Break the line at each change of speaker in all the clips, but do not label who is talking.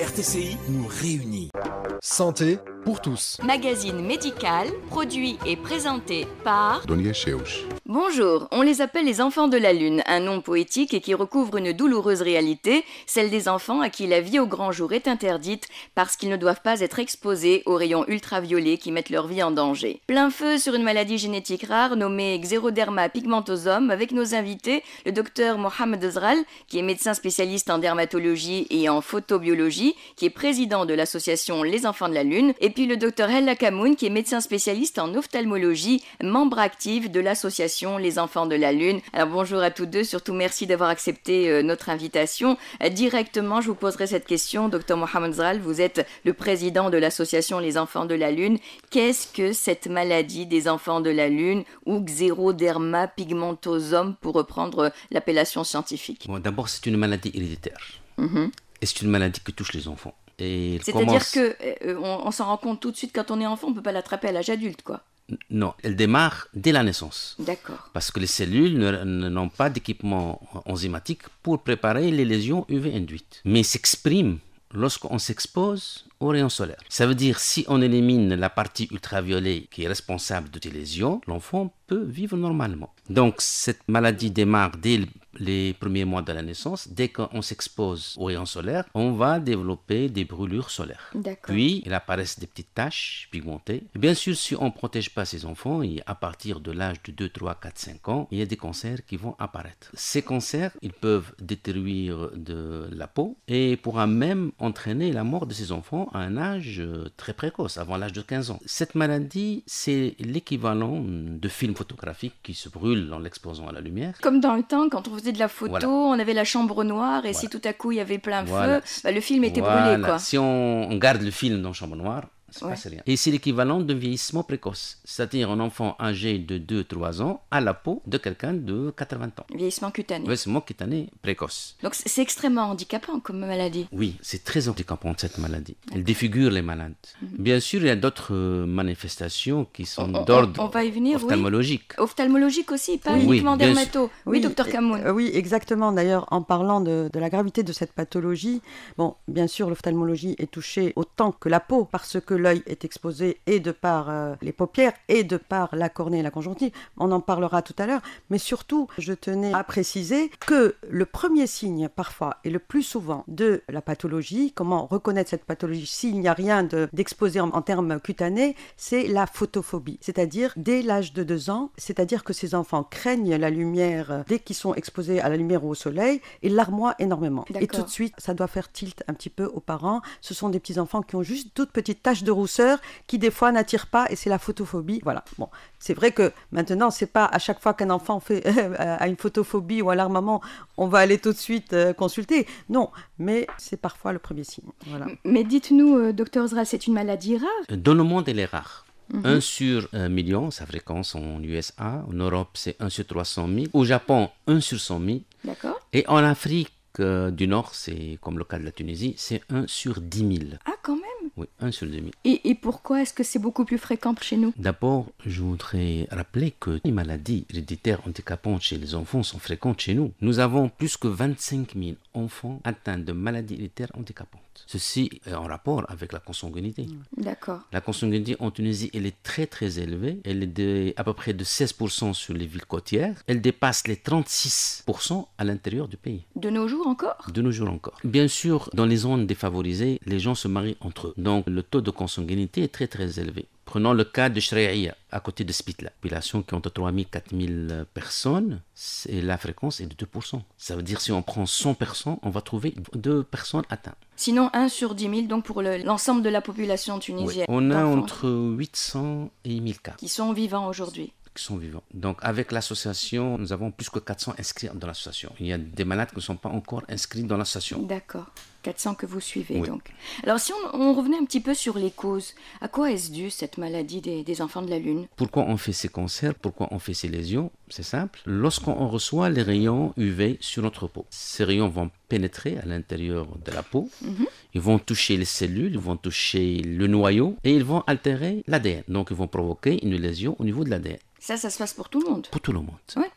RTCI nous
réunit. Santé, tous.
Magazine médical, produit et présenté par
Donia Cheouch.
Bonjour, on les appelle les enfants de la Lune, un nom poétique et qui recouvre une douloureuse réalité, celle des enfants à qui la vie au grand jour est interdite parce qu'ils ne doivent pas être exposés aux rayons ultraviolets qui mettent leur vie en danger. Plein feu sur une maladie génétique rare nommée Xeroderma pigmentosum avec nos invités, le docteur Mohamed Ezral, qui est médecin spécialiste en dermatologie et en photobiologie, qui est président de l'association Les Enfants de la Lune, et puis le docteur Ella Kamoun qui est médecin spécialiste en ophtalmologie, membre actif de l'association Les Enfants de la Lune. Alors bonjour à tous deux, surtout merci d'avoir accepté euh, notre invitation. Euh, directement, je vous poserai cette question, docteur Mohamed Zral, vous êtes le président de l'association Les Enfants de la Lune. Qu'est-ce que cette maladie des enfants de la Lune ou xéroderma pigmentosome pour reprendre euh, l'appellation scientifique
D'abord, c'est une maladie héréditaire. Mm-hmm. Et c'est une maladie qui touche les enfants. C'est-à-dire que
euh, euh, on, s'en rend compte tout de suite quand on est enfant, on peut pas l'attraper à l'âge adulte, quoi.
Non, elle démarre dès la naissance. D'accord. Parce que les cellules n'ont pas d'équipement enzymatique pour préparer les lésions UV induites, mais s'expriment lorsqu'on s'expose aux rayons solaires. Ça veut dire si on élimine la partie ultraviolette qui est responsable de ces lésions, l'enfant peut vivre normalement. Donc cette maladie démarre dès les premiers mois de la naissance. Dès qu'on s'expose aux rayons solaires, on va développer des brûlures solaires. Puis il apparaissent des petites taches pigmentées. bien sûr, si on ne protège pas ses enfants, à partir de l'âge de 2, 3, 4, 5 ans, il y a des cancers qui vont apparaître. Ces cancers, ils peuvent détruire de la peau et pourra même entraîner la mort de ses enfants à un âge euh, très précoce, avant l'âge de 15 ans. Cette maladie, c'est l'équivalent de film photographique qui se brûle en l'exposant à la lumière.
Comme dans le temps, quand on faisait de la photo, on avait la chambre noire et si tout à coup il y avait plein feu, bah, le film était brûlé. Quoi. Si
on, garde le film dans chambre noire, et c'est l'équivalent d'un vieillissement précoce, c'est-à-dire un enfant âgé de 2-3 ans à la peau de quelqu'un de 80 ans.
Vieillissement cutané. Vieillissement
cutané précoce.
Donc c'est extrêmement handicapant comme maladie.
Oui, c'est très handicapant cette maladie. Elle défigure les malades. Mhm. Bien sûr, il y a d'autres euh, manifestations qui sont d'ordre
ophtalmologique. Oui. Ophtalmologique aussi, pas uniquement dermato. Oui, docteur Camoun.
Euh, oui, exactement. D'ailleurs, en parlant de, de la gravité de cette pathologie, bon, bien sûr, l'ophtalmologie est touchée autant que la peau parce que l'œil est exposé et de par euh, les paupières et de par la cornée et la conjonctive. On en parlera tout à l'heure. Mais surtout, je tenais à préciser que le premier signe, parfois et le plus souvent, de la pathologie, comment reconnaître cette pathologie s'il n'y a rien d'exposé de, en, en termes cutanés, c'est la photophobie. C'est-à-dire dès l'âge de 2 ans, c'est-à-dire que ces enfants craignent la lumière euh, dès qu'ils sont exposés à la lumière ou au soleil et larmoient énormément. Et tout de suite, ça doit faire tilt un petit peu aux parents. Ce sont des petits enfants qui ont juste toutes petites taches. de de rousseur qui des fois n'attire pas et c'est la photophobie. Voilà. Bon, c'est vrai que maintenant c'est pas à chaque fois qu'un enfant fait a une photophobie ou alors maman on va aller tout de suite euh, consulter. Non, mais c'est parfois le premier signe. Voilà. Mais dites-nous,
euh, docteur Zra, c'est une maladie rare
euh, Dans le monde, elle est rare. Mhm. un sur 1 million, sa fréquence en USA. En Europe, c'est un sur 300 000. Au Japon, un sur 100 000. D'accord. Et en Afrique, du Nord, c'est comme le cas de la Tunisie, c'est 1 sur 10 000. Ah, quand même Oui, 1 sur 10 000.
Et, pourquoi est-ce que c'est beaucoup plus fréquent chez nous
D'abord, je voudrais rappeler que les maladies héréditaires handicapantes chez les enfants sont fréquentes chez nous. Nous avons plus que 25 000 enfants atteints de maladies héréditaires handicapantes. Ceci est en rapport avec la consanguinité. D'accord. La consanguinité en Tunisie, elle est très très élevée. Elle est à peu près de 16% sur les villes côtières. Elle dépasse les 36% à l'intérieur du pays.
De nos jours encore
De nos jours encore. Bien sûr, dans les zones défavorisées, les gens se marient entre eux. Donc le taux de consanguinité est très très élevé. Prenons le cas de Shreya, à côté de Spitla. Population qui entre 000 et 000 personnes, et la fréquence est de 2%. Ça veut dire si on prend 100 personnes, on va trouver 2 personnes atteintes.
Sinon 1 sur 10 000, donc pour l'ensemble de la population tunisienne. On a entre
800 et 1000 cas. Qui
sont vivants aujourd'hui
qui sont vivants. Donc avec l'association, nous avons plus que 400 inscrits dans l'association. Il y a des malades qui ne sont pas encore inscrits dans l'association.
D'accord. 400 que vous suivez donc. Alors si on, revenait un petit peu sur les causes, à quoi est-ce dû cette maladie des, enfants de la Lune
Pourquoi on fait ces cancers Pourquoi on fait ces lésions C'est simple. Lorsqu'on reçoit les rayons UV sur notre peau, ces rayons vont pénétrer à l'intérieur de la peau, mhm. ils vont toucher les cellules, ils vont toucher le noyau et ils vont altérer l'ADN. Donc ils vont provoquer une lésion au niveau de l'ADN.
Ça, ça se passe pour tout le monde.
Pour tout le monde.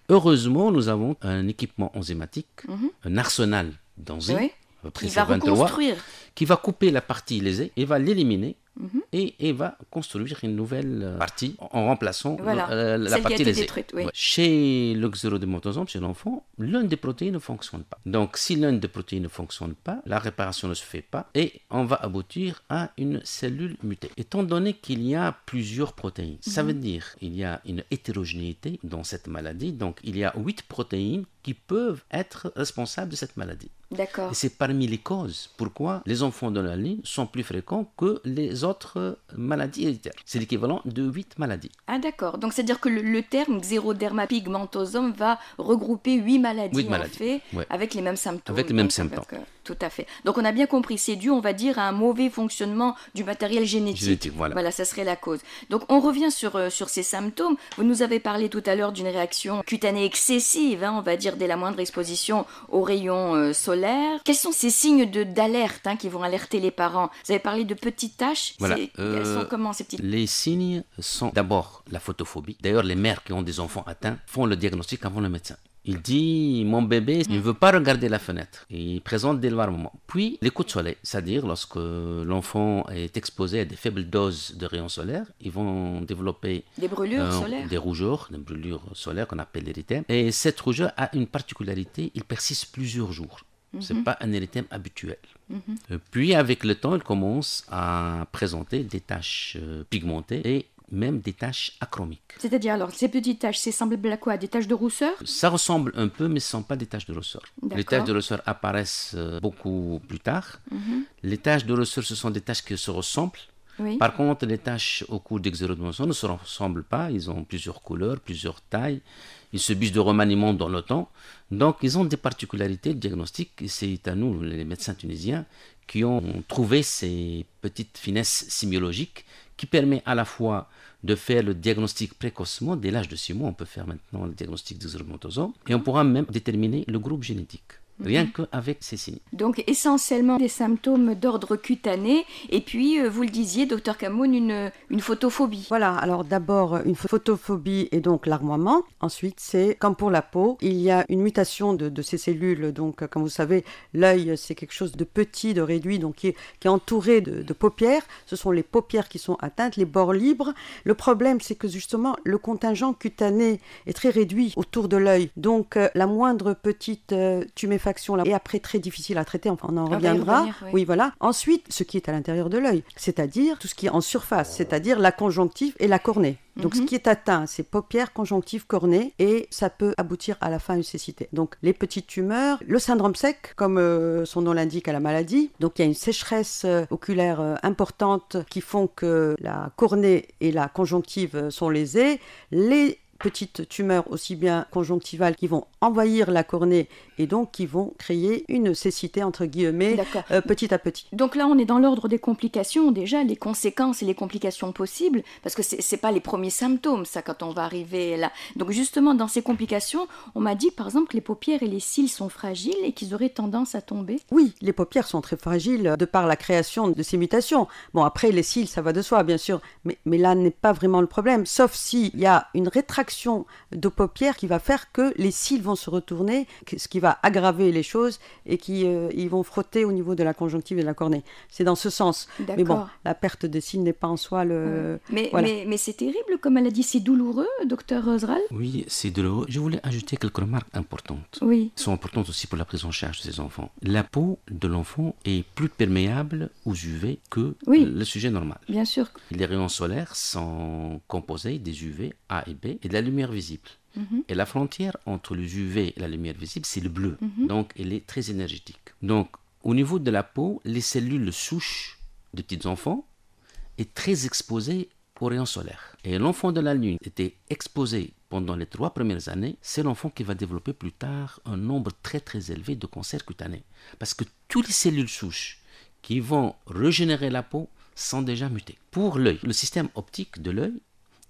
Heureusement, nous avons un équipement enzymatique, mhm. un arsenal d'enzymes, qui va qui va couper la partie lésée et va l'éliminer Mhm. et, va construire une nouvelle euh, partie en remplaçant euh, la partie lésée. chez Chez l'oxyrodémotosome, chez l'enfant, l'une des protéines ne fonctionne pas. Donc, si l'une des protéines ne fonctionne pas, la réparation ne se fait pas et on va aboutir à une cellule mutée. Étant donné qu'il y a plusieurs protéines, ça mhm. veut dire qu'il y a une hétérogénéité dans cette maladie. Donc, il y a huit protéines qui peuvent être responsables de cette maladie.
D'accord. Et c'est
parmi les causes pourquoi les enfants de la ligne sont plus fréquents que les autres maladies héréditaires. C'est l'équivalent de 8 maladies.
Ah d'accord, donc c'est-à-dire que le, terme xérodermapigmentosome va regrouper 8 maladies, en avec les mêmes symptômes.
Avec les mêmes symptômes.
tout à fait. Donc on a bien compris, c'est dû, on va dire, à un mauvais fonctionnement du matériel génétique. génétique voilà. voilà, ça serait la cause. Donc on revient sur, euh, sur ces symptômes. Vous nous avez parlé tout à l'heure d'une réaction cutanée excessive, hein, on va dire, dès la moindre exposition aux rayons euh, solaires. Quels sont ces signes d'alerte hein, qui vont alerter les parents Vous avez parlé de petites taches
euh, les signes sont d'abord la photophobie. D'ailleurs, les mères qui ont des enfants atteints font le diagnostic avant le médecin. Il dit Mon bébé ne veut pas regarder la fenêtre. Il présente des moment. Puis, les coups de soleil, c'est-à-dire lorsque l'enfant est exposé à des faibles doses de rayons solaires, ils vont développer
des brûlures euh, solaires. Des
rougeurs, des brûlures solaires qu'on appelle l'érythème. Et cette rougeur a une particularité il persiste plusieurs jours. Ce n'est mhm. pas un érythème habituel. Mhm. Euh, puis, avec le temps, elle commence à présenter des taches euh, pigmentées et même des taches achromiques.
C'est-à-dire, alors, ces petites taches, c'est semblable à quoi Des taches de rousseur
Ça ressemble un peu, mais ce ne sont pas des taches de rousseur. Les taches de rousseur apparaissent euh, beaucoup plus tard. Mhm. Les taches de rousseur, ce sont des taches qui se ressemblent, par contre, les taches au cours d'Exerodonson ne se ressemblent pas. Ils ont plusieurs couleurs, plusieurs tailles. Ils se subissent de remaniement dans le temps. Donc, ils ont des particularités de diagnostic. C'est à nous, les médecins tunisiens, qui ont trouvé ces petites finesses sémiologiques qui permettent à la fois de faire le diagnostic précocement, dès l'âge de 6 mois, on peut faire maintenant le diagnostic des et on pourra même déterminer le groupe génétique rien mm. qu'avec ces signes.
Donc essentiellement des symptômes d'ordre cutané, et puis euh, vous le disiez, docteur Camoun, une,
une photophobie. Voilà, alors d'abord une photophobie et donc l'armoiement. Ensuite, c'est comme pour la peau, il y a une mutation de, ces cellules. Donc, comme vous savez, l'œil, c'est quelque chose de petit, de réduit, donc qui est, entouré de, paupières. Ce sont les paupières qui sont atteintes, les bords libres. Le problème, c'est que justement, le contingent cutané est très réduit autour de l'œil. Donc, euh, la moindre petite euh, tuméfaction et là après très difficile à traiter, enfin on en ah, bah, reviendra. oui. voilà. Ensuite, ce qui est à l'intérieur de l'œil, c'est-à-dire tout ce qui est en surface, c'est-à-dire la conjonctive et la cornée. Donc, ce mhm. qui est atteint, c'est paupières, conjonctive, cornée, et ça peut aboutir à la fin une cécité. Donc, les petites tumeurs, le syndrome sec, comme euh, son nom l'indique à la maladie. Donc, il y a une sécheresse euh, oculaire euh, importante qui font que la cornée et la conjonctive sont lésées. Les petites tumeurs aussi bien conjonctivales qui vont envahir la cornée et donc qui vont créer une cécité entre guillemets euh, petit à petit. Donc là on est dans l'ordre des complications
déjà, les conséquences et les complications possibles parce que c'est pas les premiers symptômes ça quand on va arriver là. Donc justement dans ces complications, on m'a dit par exemple que les paupières et les cils sont fragiles et
qu'ils auraient tendance à tomber. Oui, les paupières sont très fragiles de par la création de ces mutations. Bon après les cils ça va de soi bien sûr, mais, mais là n'est pas vraiment le problème sauf s'il y a une rétraction de paupières qui va faire que les cils vont se retourner, ce qui va aggraver les choses et qui euh, ils vont frotter au niveau de la conjonctive et de la cornée. C'est dans ce sens. Mais bon, la perte des cils n'est pas en soi le. Mais, mais,
c'est terrible comme elle a dit, c'est douloureux, docteur Rosral.
Oui, c'est douloureux. Je voulais ajouter quelques remarques importantes. Oui. Elles sont importantes aussi pour la prise en charge de ces enfants. La peau de l'enfant est plus perméable aux UV que le sujet normal. Bien sûr. Les rayons solaires sont composés des UV A et B et de lumière visible. Mhm. Et la frontière entre le UV et la lumière visible, c'est le bleu. Mhm. Donc, elle est très énergétique. Donc, au niveau de la peau, les cellules souches des petits enfants est très exposées aux rayons solaires. Et l'enfant de la Lune était exposé pendant les trois premières années, c'est l'enfant qui va développer plus tard un nombre très très élevé de cancers cutanés. Parce que toutes les cellules souches qui vont régénérer la peau sont déjà mutées. Pour l'œil, le système optique de l'œil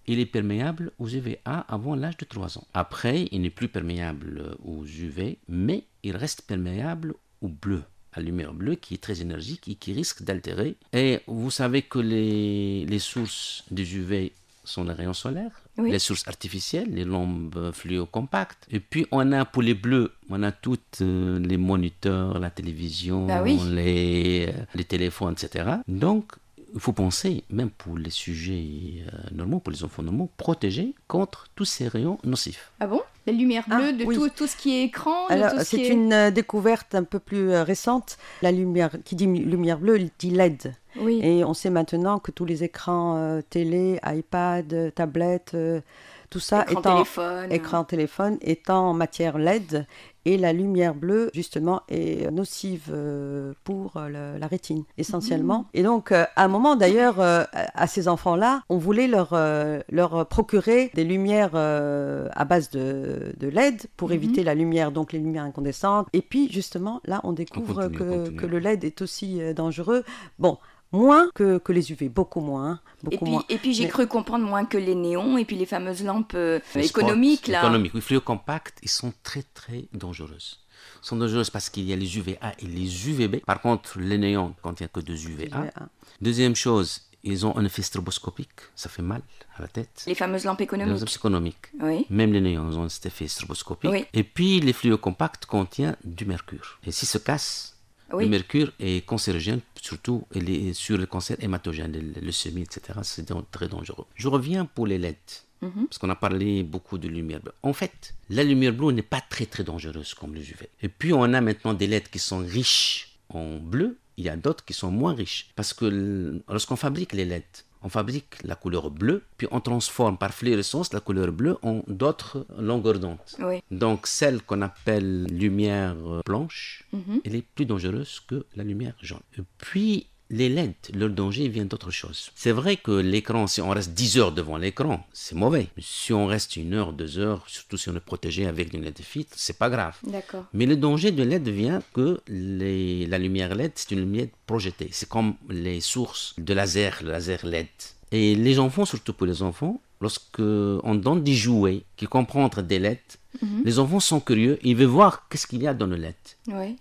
il est perméable aux UVA avant l'âge de 3 ans. Après, il n'est plus perméable aux UV, mais il reste perméable au bleu, à la lumière bleue qui est très énergique et qui risque d'altérer. Et vous savez que les, sources des UV sont les rayons solaires, les sources artificielles, les lampes compactes Et puis on a pour les bleus, on a tous euh, les moniteurs, la télévision, bah les, euh, les téléphones, etc. Donc il faut penser, même pour les sujets euh, normaux, pour les enfants normaux, protéger contre tous ces rayons nocifs.
Ah bon La lumière ah, bleue, de tout, ce qui est écran Alors, c'est une
euh, découverte un peu plus euh, récente. La lumière, qui dit lumière bleue, dit LED. Oui. Et on sait maintenant que tous les écrans télé, iPad, tablette... Tout ça étant téléphone. écran téléphone étant en matière LED et la lumière bleue justement est nocive euh, pour euh, la rétine essentiellement. Mm. Et donc euh, à un moment d'ailleurs à ces enfants-là, on voulait leur leur procurer des lumières à base de, LED pour mm-hmm. éviter la lumière donc les lumières incandescentes. Et puis justement là on découvre que, que, le LED est aussi dangereux. Bon moins que, les UV, beaucoup hein, moins. et puis, puis j'ai cru
comprendre moins que les néons et puis les fameuses lampes euh, économiques. Les là. Économiques,
ils sont très très dangereuses sont dangereuses parce qu'il y a les UVA et les UVB. Par contre, les néons contiennent que deux UVA. Deuxième chose, ils ont un effet stroboscopique, ça fait mal à la tête.
Les fameuses lampes économiques. Les lampes économiques. Oui.
Même les néons ont cet effet stroboscopique. Et puis, les fluo compacts contiennent du mercure. Et s'ils se cassent, ah le mercure est cancérigène, surtout sur le cancer hématogène, le semis, etc. C'est donc très dangereux. Je reviens pour les LED. Mhm. Parce qu'on a parlé beaucoup de lumière bleue. En fait, la lumière bleue n'est pas très très dangereuse comme le UV. Et puis on a maintenant des LED qui sont riches en bleu. Il y a d'autres qui sont moins riches. Parce que lorsqu'on fabrique les LED, on fabrique la couleur bleue, puis on transforme par fluorescence la couleur bleue en d'autres longueurs d'onde. Donc celle qu'on appelle lumière blanche, mhm. elle est plus dangereuse que la lumière jaune. Puis les LED, leur danger vient d'autre chose. C'est vrai que l'écran, si on reste 10 heures devant l'écran, c'est mauvais. Si on reste une heure, deux heures, surtout si on est protégé avec une LED filtre, c'est pas grave. D'accord. Mais le danger de LED vient que la lumière LED, c'est une lumière projetée. C'est comme les sources de laser, le laser LED. Et les enfants, surtout pour les enfants, lorsque on donne des jouets qui comprennent des lettres, mhm. les enfants sont curieux, ils veulent voir qu'est-ce qu'il y a dans le lettres.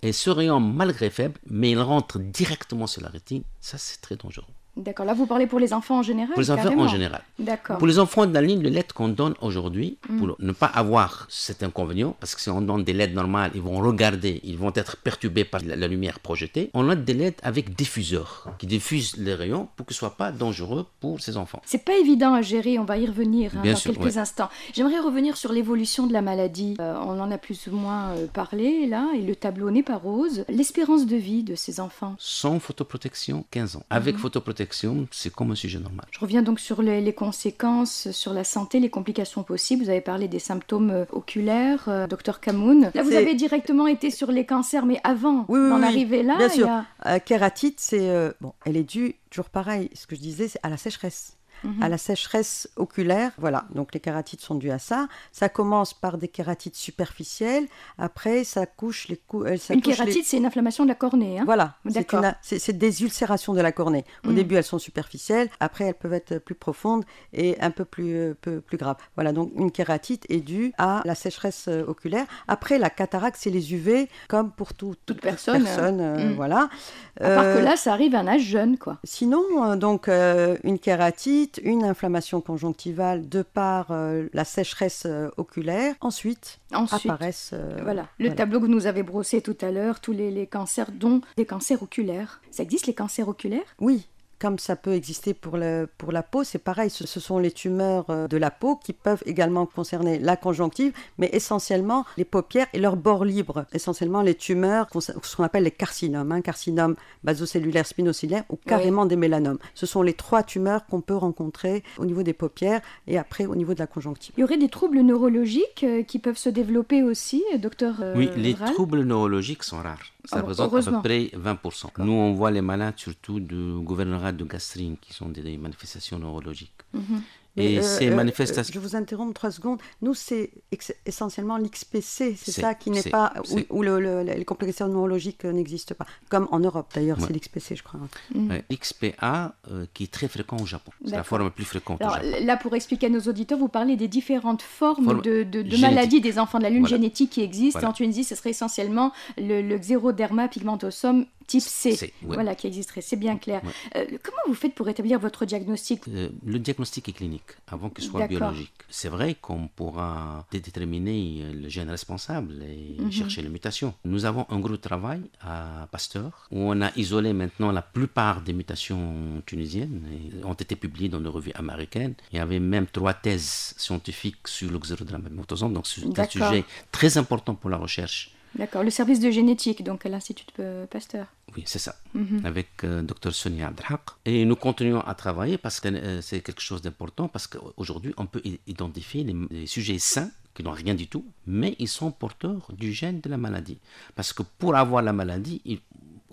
Et ce rayon, malgré faible, mais il rentre directement sur la rétine, ça c'est très dangereux.
D'accord, là vous parlez pour les enfants en général Pour les enfants en général. D'accord. Pour les
enfants de la ligne de lettres qu'on donne aujourd'hui, mm. pour ne pas avoir cet inconvénient, parce que si on donne des lettres normales, ils vont regarder, ils vont être perturbés par la, lumière projetée, on a des lettres avec diffuseurs qui diffusent les rayons pour que ce soit pas dangereux pour ces enfants.
C'est pas évident à gérer, on va y revenir hein, dans quelques instants. J'aimerais revenir sur l'évolution de la maladie. Euh, on en a plus ou moins euh, parlé là, et le tableau n'est pas rose. L'espérance de vie de ces enfants
Sans photoprotection, 15 ans. Avec mm. photoprotection, c'est comme un sujet normal. Je
reviens donc sur les, conséquences sur la santé, les complications possibles. Vous avez parlé des symptômes euh, oculaires, euh, docteur Kamoun. Là, vous avez directement été sur les cancers, mais avant oui, oui, d'en arriver là. Bien sûr. A...
Euh, kératite, c'est, bon, elle est due, toujours pareil, ce que je disais, c'est à la sécheresse à la sécheresse oculaire. Voilà, donc les kératites sont dues à ça. Ça commence par des kératites superficielles. Après, ça couche les cou euh, Une kératite, c'est
une inflammation de la cornée. Hein. voilà,
c'est des ulcérations de la cornée. Au mm. début, elles sont superficielles. Après, elles peuvent être plus profondes et un peu plus, euh, plus graves. Voilà, donc une kératite est due à la sécheresse euh, oculaire. Après, la cataracte, c'est les UV, comme pour toute personne. personne mm. Voilà. À part que là, ça
arrive à un âge jeune,
quoi. Sinon, donc, une kératite, une inflammation conjonctivale de par euh, la sécheresse euh, oculaire. Ensuite, apparaissent. Euh, voilà, le tableau
que vous nous avez brossé tout à l'heure, tous les, les, cancers, dont des cancers oculaires. Ça existe les cancers oculaires
Oui, comme ça peut exister pour, le, pour la peau, c'est pareil, ce, sont les tumeurs euh, de la peau qui peuvent également concerner la conjonctive, mais essentiellement les paupières et leurs bords libres, essentiellement les tumeurs, ce qu'on appelle les carcinomes, hein, carcinomes basocellulaires spinociliaires ou carrément des mélanomes. Ce sont les trois tumeurs qu'on peut rencontrer au niveau des paupières et après au niveau de la conjonctive. Il y aurait des
troubles neurologiques euh, qui peuvent se développer aussi, docteur euh, Oui, les troubles
neurologiques sont rares. Ça représente à peu près 20%. Nous, on voit les malades surtout du gouvernement de gastrine, qui sont des, manifestations neurologiques. Mhm. Et euh, ces euh, manifestations. je
vous interromps trois secondes. Nous, c'est essentiellement l'XPC, c'est ça qui n'est pas. où, les complications neurologiques euh, n'existent pas. Comme en Europe, d'ailleurs, c'est l'XPC, je crois.
Mm. XPA, qui est très fréquent au Japon. C'est la forme la plus fréquente. au
Japon. Là, pour expliquer à nos auditeurs,
vous parlez des différentes formes de, maladies des enfants de la Lune génétique qui existent. En Tunisie, ce serait essentiellement le, le xéroderma pigmentosome type C, voilà, qui existerait. C'est bien clair. Euh, comment vous faites pour établir votre diagnostic
euh, Le diagnostic est clinique, avant qu'il soit biologique. C'est vrai qu'on pourra déterminer euh, le gène responsable et mhm. chercher les mutations. Nous avons un gros travail à Pasteur, où on a isolé maintenant la plupart des mutations tunisiennes, ont été publiées dans les revues américaines. Il y avait même trois thèses scientifiques sur l'oxyrodramatosome, donc c'est un sujet très important pour la recherche.
D'accord, le service de génétique, donc à l'Institut Pasteur.
Oui, c'est ça, mhm. avec euh, Dr Sonia Abdelhaq. Et nous continuons à travailler parce que euh, c'est quelque chose d'important, parce qu'aujourd'hui, on peut identifier les, sujets sains qui n'ont rien du tout, mais ils sont porteurs du gène de la maladie. Parce que pour avoir la maladie, il,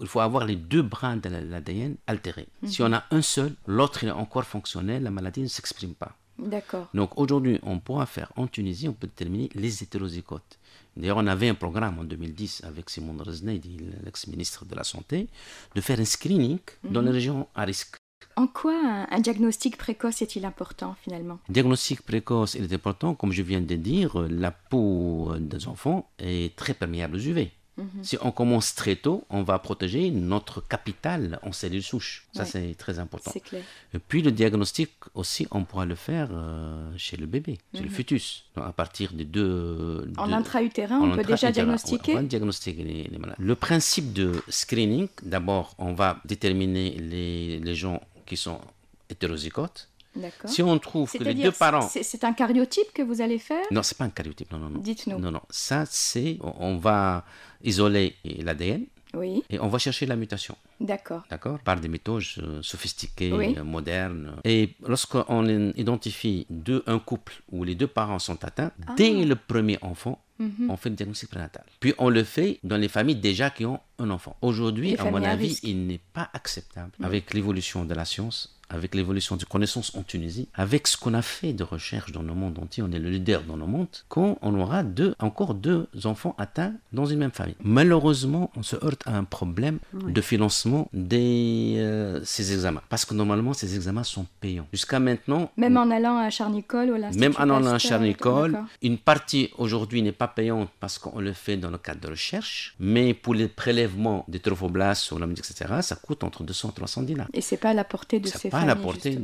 faut avoir les deux brins de l'ADN altérés. Si mhm. on a un seul, l'autre est encore fonctionnel, la maladie ne s'exprime pas. D'accord. Donc aujourd'hui, on pourra faire en Tunisie, on peut terminer les hétérozygotes. D'ailleurs, on avait un programme en 2010 avec Simon Resnaid, l'ex-ministre de la Santé, de faire un screening dans les mhm. régions à risque.
En quoi un, diagnostic précoce est-il important finalement
diagnostic précoce est important, comme je viens de dire, la peau des enfants est très perméable aux UV. Mhm. Si on commence très tôt, on va protéger notre capital en cellules souches. Ça, c'est très important. Clair. Et puis, le diagnostic aussi, on pourra le faire euh, chez le bébé, chez le mhm. fœtus. à partir des deux. En
intra-utérin, on peut déjà diagnostiquer on, va
diagnostiquer les, malades. Le principe de screening, d'abord, on va déterminer les, les gens qui sont hétérozygotes
si on trouve que les deux parents. C'est un cariotype que vous allez faire
Non, c'est pas un cariotype, non, non, non. Dites-nous. Non, non. Ça, c'est. On va isoler l'ADN. Oui. Et on va chercher la mutation. D'accord. D'accord Par des méthodes euh, sophistiquées, euh, modernes. Et lorsqu'on identifie un couple où les deux parents sont atteints, ah. dès le premier enfant, mhm. on fait le diagnostic prénatal. Puis on le fait dans les familles déjà qui ont un enfant. Aujourd'hui, à mon avis, il n'est pas acceptable, mhm. avec l'évolution de la science, avec l'évolution des connaissances en Tunisie, avec ce qu'on a fait de recherche dans le monde entier, on est le leader dans le monde, quand on aura deux, encore deux enfants atteints dans une même famille. Malheureusement, on se heurte à un problème de financement de euh, ces examens. Parce que normalement, ces examens sont payants. Jusqu'à maintenant.
Même en allant à Charnicole ou à Même en allant à Charnicole,
une partie aujourd'hui n'est pas payante parce qu'on le fait dans le cadre de recherche, mais pour les prélèvements des trophoblastes ou la etc., ça coûte entre 200 et 300 dinars.
Et c'est pas à la portée de ces à la portée.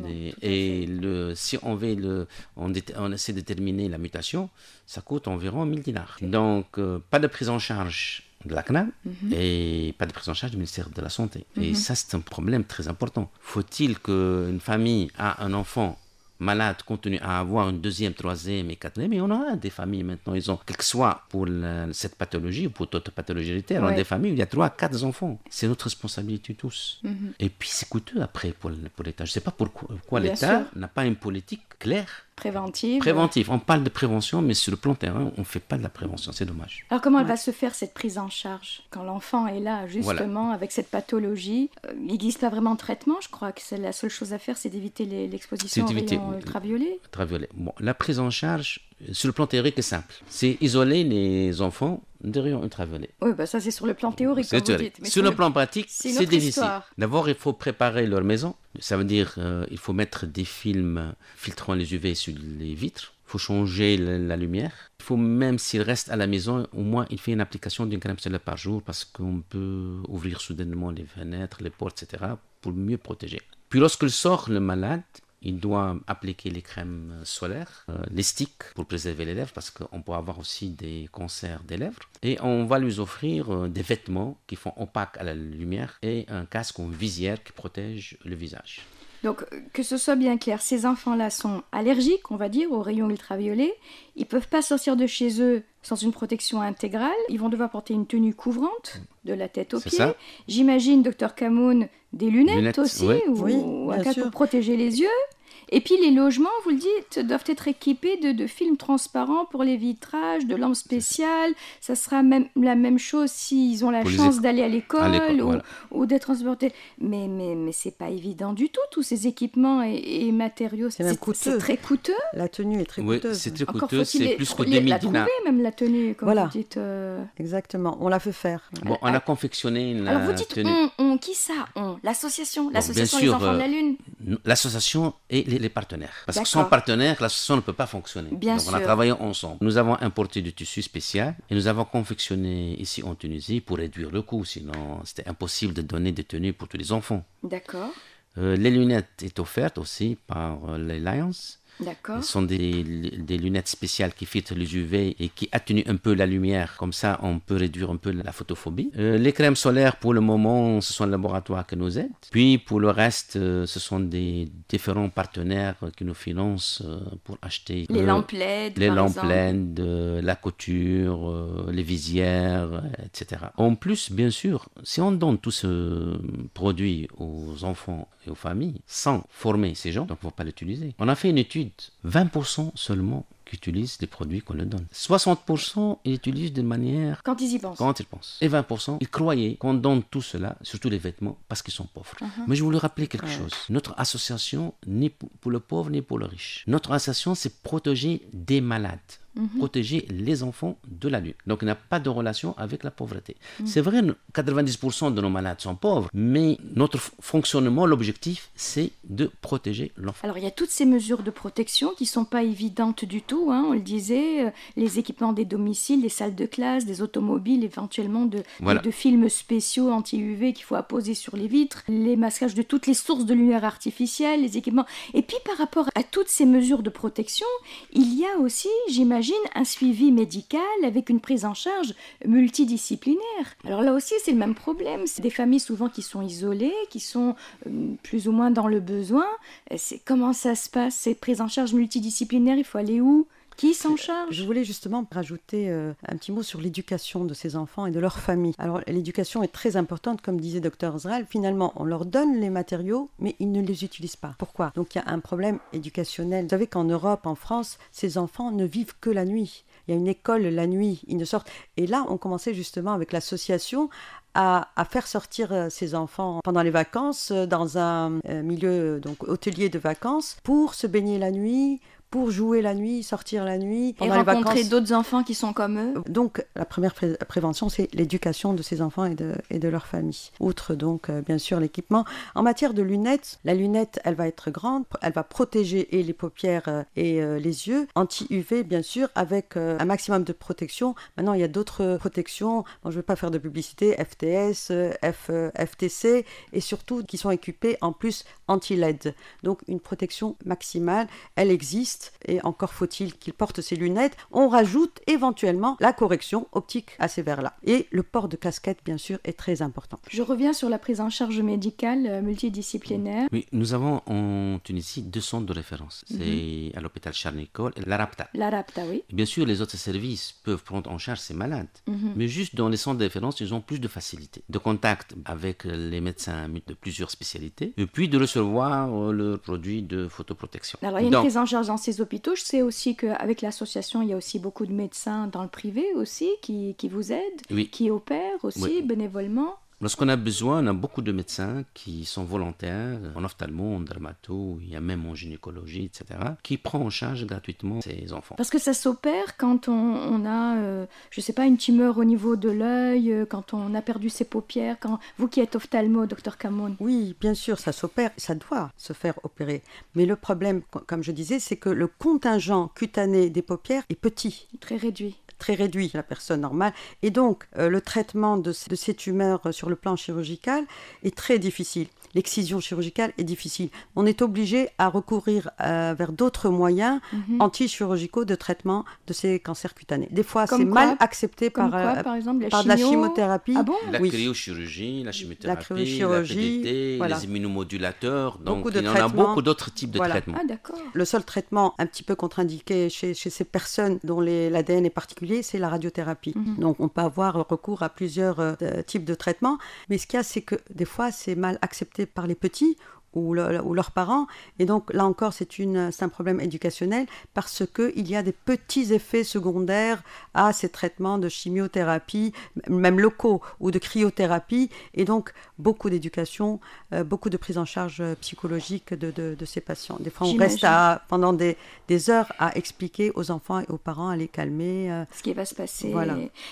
et le, si on le, on, on, essaie de déterminer la mutation, ça coûte environ 1000 dinars Donc, euh, pas de prise en charge de la CNAM mhm. et pas de prise en charge du ministère de la Santé. Et mhm. ça, c'est un problème très important. Faut-il qu'une famille a un enfant malades continuent à avoir une deuxième, troisième et quatrième. Et on a des familles maintenant, ils ont, quel que soit pour cette pathologie ou pour d'autres pathologies héréditaires, on a des familles où il y a trois, quatre enfants. C'est notre responsabilité tous. Mhm. Et puis c'est coûteux après pour, l'État. Je ne sais pas pourquoi, pourquoi l'État n'a pas une politique claire
Préventive. Préventive.
On parle de prévention, mais sur le plan terrain, on ne fait pas de la prévention. C'est dommage.
Alors, comment va se faire cette prise en charge Quand l'enfant est là, justement, avec cette pathologie, euh, il n'existe pas vraiment de traitement. Je crois que c'est la seule chose à faire, c'est d'éviter l'exposition aux rayons ultraviolets.
Ultraviolet. Bon, la prise en charge, sur le plan théorique, c'est simple. C'est isoler les enfants derrière une ultraviolets.
Oui, bah ça c'est sur le plan théorique. Comme vous dites. sur, le plan pratique, c'est difficile.
D'abord, il faut préparer leur maison. Ça veut dire euh, il faut mettre des films filtrant les UV sur les vitres. Il faut changer la, lumière. Il faut même s'il reste à la maison, au moins il fait une application d'une crème solaire par jour parce qu'on peut ouvrir soudainement les fenêtres, les portes, etc. pour mieux protéger. Puis lorsque sort le malade, il doit appliquer les crèmes euh, solaires, euh, les sticks pour préserver les lèvres parce qu'on peut avoir aussi des cancers des lèvres. Et on va lui offrir euh, des vêtements qui font opaque à la lumière et un casque ou visière qui protège le visage.
Donc, euh, que ce soit bien clair, ces enfants-là sont allergiques, on va dire, aux rayons ultraviolets. Ils ne peuvent pas sortir de chez eux sans une protection intégrale. Ils vont devoir porter une tenue couvrante mm. de la tête aux pieds. J'imagine, docteur Camoun, des lunettes, aussi, ou, oui, pour protéger les yeux. Et puis les logements, vous le dites, doivent être équipés de, films transparents pour les vitrages, de lampes spéciales. Ça sera même la même chose s'ils ont la chance d'aller à l'école ou, d'être transportés. Mais mais mais c'est pas évident du tout tous ces
équipements et, matériaux. C'est très coûteux. La tenue est très oui, coûteuse. C'est très coûteux. C'est plus que des La trouver même la tenue, comme voilà. vous dites. Euh. Exactement. On l'a fait faire.
Bon, on a confectionné la Alors vous euh, dites on,
on qui
ça l'association l'association des enfants de la euh, lune.
L'association et les partenaires. Parce que sans partenaires, l'association ne peut pas fonctionner. Bien Donc, on a travaillé ensemble. Nous avons importé du tissu spécial et nous avons confectionné ici en Tunisie pour réduire le coût. Sinon, c'était impossible de donner des tenues pour tous les enfants. D'accord. Euh, les lunettes est offerte aussi par euh, l'Alliance. Ce sont des, lunettes spéciales qui filtrent les UV et qui atténuent un peu la lumière. Comme ça, on peut réduire un peu la photophobie. Euh, les crèmes solaires, pour le moment, ce sont les laboratoires qui nous aident. Puis, pour le reste, euh, ce sont des différents partenaires qui nous financent euh, pour acheter. Les lampes LED, Les lampes LED, la couture, les visières, etc. En plus, bien sûr, si on donne tout ce produit aux enfants et aux familles sans former ces gens, donc pour ne pas l'utiliser. On a fait une étude 20% seulement utilisent les produits qu'on leur donne. 60% ils utilisent de manière... Quand ils y pensent. Quand ils pensent. Et 20%, ils croyaient qu'on donne tout cela, surtout les vêtements, parce qu'ils sont pauvres. Uh-huh. Mais je voulais rappeler quelque chose. Notre association, ni pour le pauvre, ni pour le riche. Notre association, c'est protéger des malades. Uh-huh. protéger les enfants de la lutte. Donc, il n'y a pas de relation avec la pauvreté. Uh-huh. C'est vrai, 90% de nos malades sont pauvres, mais notre fonctionnement, l'objectif, c'est de protéger l'enfant.
Alors, il y a toutes ces mesures de protection qui ne sont pas évidentes du tout. Hein, on le disait, euh, les équipements des domiciles, des salles de classe, des automobiles, éventuellement de, films spéciaux anti-UV qu'il faut apposer sur les vitres, les masquages de toutes les sources de lumière artificielle, les équipements. Et puis par rapport à toutes ces mesures de protection, il y a aussi, j'imagine, un suivi médical avec une prise en charge multidisciplinaire. Alors là aussi, c'est le même problème. C'est des familles souvent qui sont isolées, qui sont hum, plus ou moins dans le besoin.
Euh, c'est comment ça se passe Cette prise en charge multidisciplinaire, il faut aller où qui s'en charge Je voulais justement rajouter euh, un petit mot sur l'éducation de ces enfants et de leur famille. Alors l'éducation est très importante, comme disait docteur Israel. Finalement, on leur donne les matériaux, mais ils ne les utilisent pas. Pourquoi Donc il y a un problème éducationnel. Vous savez qu'en Europe, en France, ces enfants ne vivent que la nuit. Il y a une école la nuit, ils ne sortent. Et là, on commençait justement avec l'association à, faire sortir euh, ces enfants pendant les vacances euh, dans un milieu donc hôtelier de vacances pour se baigner la nuit, pour jouer la nuit, sortir la nuit, et rencontrer d'autres enfants qui sont comme eux. Donc la première prévention, c'est l'éducation de ces enfants et de, et de leur famille. Outre donc euh, bien sûr l'équipement. En matière de lunettes, la lunette, elle va être grande, elle va protéger et les paupières euh, et euh, les yeux, anti-UV bien sûr, avec un maximum de protection. Maintenant, il y a d'autres protections, je ne vais pas faire de publicité, FTS, FTC, et surtout qui sont équipées en plus anti-LED. Donc une protection maximale, elle existe et encore faut-il qu'il porte ses lunettes, on rajoute éventuellement la correction optique à ces verres là Et le port de casquette, bien sûr, est très important.
Je reviens sur la prise en charge médicale euh, multidisciplinaire.
Oui, nous avons
en Tunisie deux centres de référence. Mhm. C'est à l'hôpital charles et l'Arapta.
L'Arapta, oui.
Bien sûr, les autres services peuvent prendre en charge ces malades, mhm. mais juste dans les centres de référence, ils ont plus de facilité, de contact avec les médecins de plusieurs spécialités, et puis de recevoir euh, leurs produits de photoprotection. Alors, il y a une prise
en charge dans ces hôpitaux. Je sais aussi qu'avec l'association, il y a aussi beaucoup de médecins dans le privé aussi qui, qui vous aident, qui opèrent aussi bénévolement.
Lorsqu'on a besoin, on a beaucoup de médecins qui sont volontaires, en ophtalmo, en dermato, il y a même en gynécologie, etc., qui prend en charge gratuitement ces enfants.
Parce que ça s'opère quand on, a, euh, je ne sais pas, une tumeur au niveau de l'œil, euh, quand on a perdu ses paupières, quand vous qui êtes ophtalmo, docteur Camon. Oui,
bien sûr, ça s'opère, ça doit se faire opérer. Mais le problème, comme je disais, c'est que le contingent cutané des paupières est petit. Très réduit. Très réduit, la personne normale. Et donc, euh, le traitement de, de ces tumeurs sur sur le plan chirurgical est très difficile l'excision chirurgicale est difficile. On est obligé à recourir euh, vers d'autres moyens mhm. anti de traitement de ces cancers cutanés. Des fois, c'est mal accepté par, la chimiothérapie. la
cryochirurgie, la chimiothérapie, la, les immunomodulateurs. Donc, il y en a beaucoup d'autres types de traitements. Ah,
Le seul traitement un petit peu contre-indiqué chez, ces personnes dont l'ADN est particulier, c'est la radiothérapie. Mhm. Donc, on peut avoir recours à plusieurs euh, types de traitements. Mais ce qu'il y a, c'est que des fois, c'est mal accepté par les petits ou, ou leurs parents. Et donc là encore, c'est un problème éducationnel parce qu'il y a des petits effets secondaires à ces traitements de chimiothérapie, même locaux, ou de cryothérapie. Et donc beaucoup d'éducation, euh, beaucoup de prise en charge euh, psychologique de, ces patients. Des fois, on reste pendant des, heures à expliquer aux enfants et aux parents, à les calmer. Euh, Ce qui va se passer.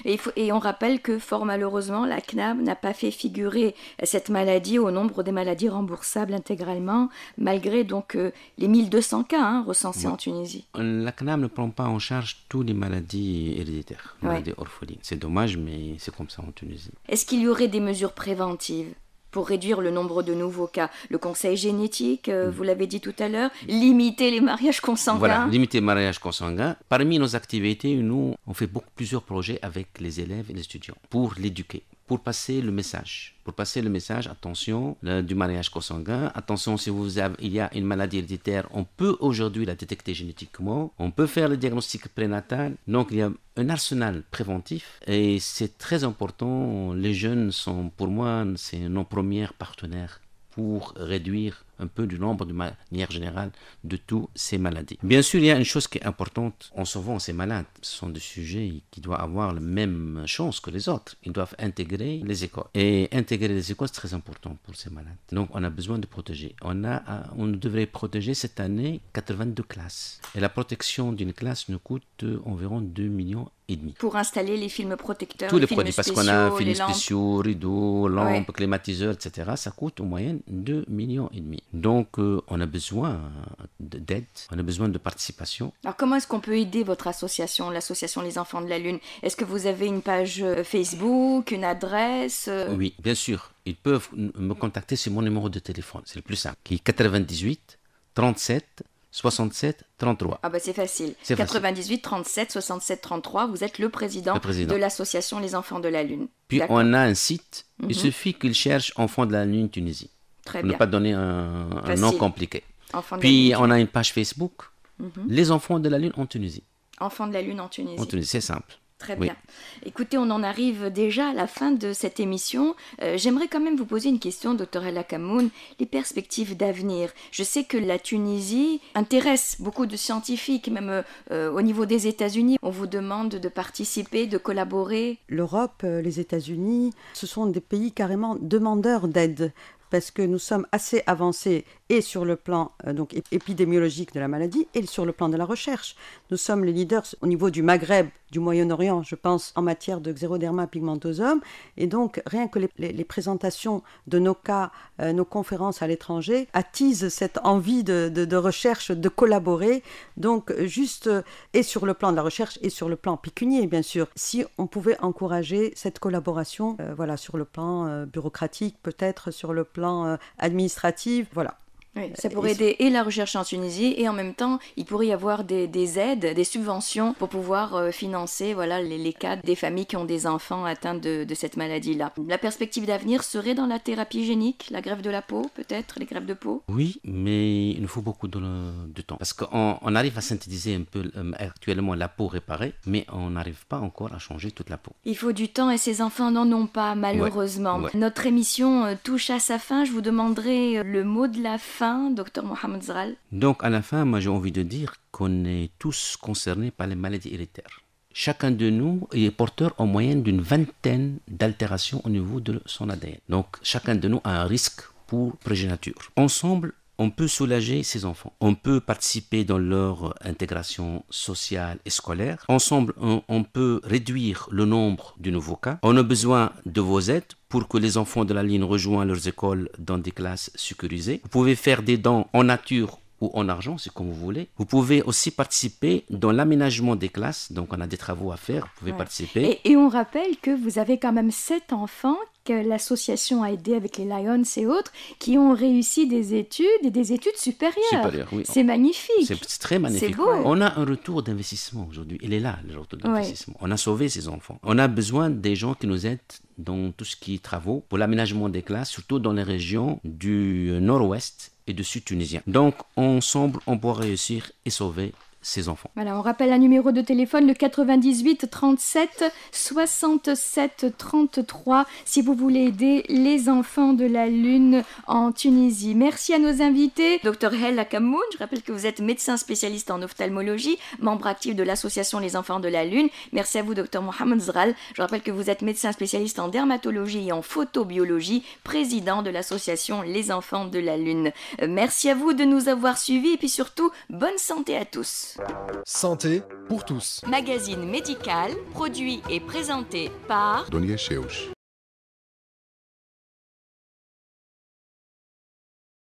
Et, et on rappelle que, fort malheureusement, la CNAM n'a pas fait figurer cette maladie au nombre des maladies remboursables intégralement, malgré donc les 1200 cas hein, recensés en Tunisie.
La CNAM ne prend pas en charge toutes les maladies héréditaires, les maladies orphelines. C'est dommage, mais c'est comme ça en Tunisie.
Est-ce qu'il y aurait des mesures préventives pour réduire le nombre de nouveaux cas. Le conseil génétique, euh, mm. vous l'avez dit tout à l'heure, limiter les mariages consanguins. Voilà,
limiter les mariages consanguins. Parmi nos activités, nous, on fait plusieurs projets avec les élèves et les étudiants pour l'éduquer, pour passer le message. Pour passer le message, attention euh, du mariage consanguin, attention si vous avez, il y a une maladie héréditaire, on peut aujourd'hui la détecter génétiquement, on peut faire le diagnostic prénatal. Donc il y a un arsenal préventif et c'est très important. Les jeunes sont pour moi c'est nos premiers partenaires pour réduire un peu du nombre de manière générale de toutes ces maladies. Bien sûr, il y a une chose qui est importante en sauvant ces malades. sont des sujets qui doivent avoir la même chance que les autres. Ils doivent intégrer les écoles. Et intégrer les écoles, c'est très important pour ces malades. Donc, on a besoin de protéger. On, a, euh, on devrait protéger cette année 82 classes. Et la protection d'une classe nous coûte environ 2 millions
pour installer les films protecteurs, tous les, produits, parce qu'on a films spéciaux,
rideaux, lampes, ouais. climatiseurs, etc. Ça coûte en moyenne 2 millions et demi. Donc euh, on a besoin d'aide, on a besoin de participation.
Alors comment est-ce qu'on peut aider votre association, l'association Les Enfants de la Lune Est-ce que vous avez une page euh, Facebook, une adresse euh?
Oui, bien sûr. Ils peuvent me contacter sur mon numéro de téléphone. C'est le plus simple, qui est 98 37 67 33. Ah
bah c'est facile. 98 37 67 33, vous êtes le président, de l'association Les Enfants de la Lune.
Puis on a un site, il mhm. suffit qu'ils cherchent Enfants de la Lune Tunisie. Très bien. ne pas donner un, nom compliqué. Puis on a une page Facebook, mhm. Les Enfants de la Lune en Tunisie.
Enfants de la Lune En Tunisie,
c'est simple. Très bien.
Écoutez, on en arrive déjà à la fin de cette émission. Euh, j'aimerais quand même vous poser une question, docteur El Akamoun, les perspectives d'avenir. Je sais que la Tunisie intéresse beaucoup de scientifiques, même euh, au niveau des États-Unis. On vous demande de participer, de collaborer.
L'Europe, euh, les États-Unis, ce sont des pays carrément demandeurs d'aide parce que nous sommes assez avancés et sur le plan euh, donc épidémiologique de la maladie et sur le plan de la recherche. Nous sommes les leaders au niveau du Maghreb, du Moyen-Orient, je pense, en matière de xéroderma pigmentosum. Et donc, rien que les, présentations de nos cas, euh, nos conférences à l'étranger, attisent cette envie de, recherche, de collaborer. Donc, juste, euh, et sur le plan de la recherche et sur le plan pécunier, bien sûr. Si on pouvait encourager cette collaboration, voilà, sur le plan bureaucratique, peut-être sur le plan euh, administratif. Voilà.
Euh, ça pourrait aider et la recherche en Tunisie et en même temps, il pourrait y avoir des, aides, des subventions pour pouvoir euh, financer voilà, les, cas des familles qui ont des enfants atteints de, cette maladie-là. La perspective d'avenir serait dans la thérapie génique, la grève de la peau peut-être, les grèves de peau
Oui, mais il nous faut beaucoup de, temps parce qu'on arrive à synthétiser un peu euh, actuellement la peau réparée, mais on n'arrive pas encore à changer toute la peau.
Il faut du temps et ces enfants n'en ont pas malheureusement. Notre émission touche à sa fin, je vous demanderai le mot de la fin
donc à la fin, moi j'ai envie de dire qu'on est tous concernés par les maladies héréditaires. Chacun de nous est porteur en moyenne d'une vingtaine d'altérations au niveau de son ADN. Donc chacun de nous a un risque pour progéniture. Ensemble, on peut soulager ces enfants, on peut participer dans leur intégration sociale et scolaire. Ensemble, on, peut réduire le nombre de nouveaux cas. On a besoin de vos aides pour que les enfants de la ligne rejoignent leurs écoles dans des classes sécurisées. Vous pouvez faire des dons en nature ou en argent, c'est comme vous voulez. Vous pouvez aussi participer dans l'aménagement des classes, donc on a des travaux à faire, vous pouvez participer. Et,
on rappelle que vous avez quand même sept enfants que l'association a aidé avec les Lions et autres, qui ont réussi des études et des études supérieures. oui. C'est magnifique. C'est
très magnifique. Beau. On a un retour d'investissement aujourd'hui. Il est là, le retour d'investissement. On a sauvé ces enfants. On a besoin des gens qui nous aident dans tout ce qui est travaux pour l'aménagement des classes, surtout dans les régions du nord-ouest tunisien. Donc ensemble, on pourra réussir et sauver ses enfants.
Voilà, on rappelle un numéro de téléphone, le 98 37 67 33, si vous voulez aider les enfants de la Lune en Tunisie. Merci à nos invités. Docteur Hella Kamoun, je rappelle que vous êtes médecin spécialiste en ophtalmologie, membre actif de l'association Les Enfants de la Lune. Merci à vous, docteur Mohamed Zral. Je rappelle que vous êtes médecin spécialiste en dermatologie et en photobiologie, président de l'association Les Enfants de la Lune. Euh, merci à vous de nous avoir suivis et puis surtout, bonne santé à tous. Santé pour tous. Magazine
médical, produit et présenté par Donia Cheouch.